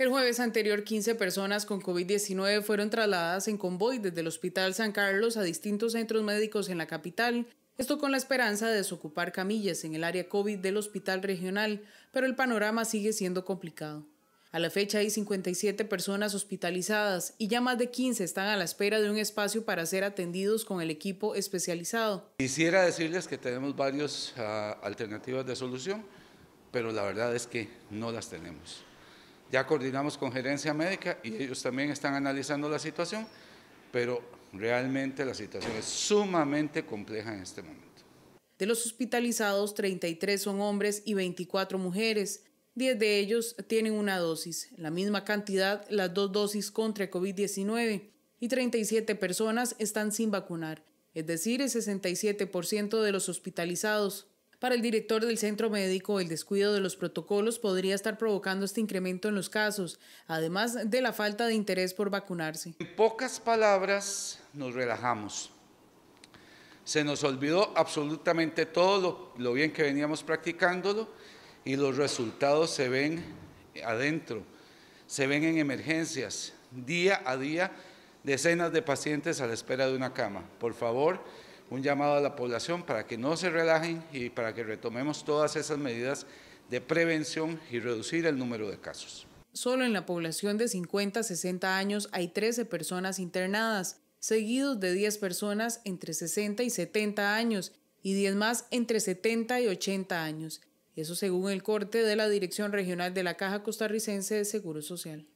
El jueves anterior, 15 personas con COVID-19 fueron trasladadas en convoy desde el Hospital San Carlos a distintos centros médicos en la capital. Esto con la esperanza de desocupar camillas en el área COVID del hospital regional, pero el panorama sigue siendo complicado. A la fecha hay 57 personas hospitalizadas y ya más de 15 están a la espera de un espacio para ser atendidos con el equipo especializado. Quisiera decirles que tenemos varias ah, alternativas de solución, pero la verdad es que no las tenemos. Ya coordinamos con gerencia médica y ellos también están analizando la situación, pero realmente la situación es sumamente compleja en este momento. De los hospitalizados, 33 son hombres y 24 mujeres. 10 de ellos tienen una dosis, la misma cantidad las dos dosis contra COVID-19 y 37 personas están sin vacunar, es decir, el 67% de los hospitalizados. Para el director del centro médico, el descuido de los protocolos podría estar provocando este incremento en los casos, además de la falta de interés por vacunarse. En pocas palabras, nos relajamos. Se nos olvidó absolutamente todo lo, bien que veníamos practicándolo y los resultados se ven adentro, se ven en emergencias, día a día, decenas de pacientes a la espera de una cama. Por favor, un llamado a la población para que no se relajen y para que retomemos todas esas medidas de prevención y reducir el número de casos. Solo en la población de 50 a 60 años hay 13 personas internadas, seguidos de 10 personas entre 60 y 70 años y 10 más entre 70 y 80 años. Eso según el corte de la Dirección Regional de la Caja Costarricense de Seguro Social.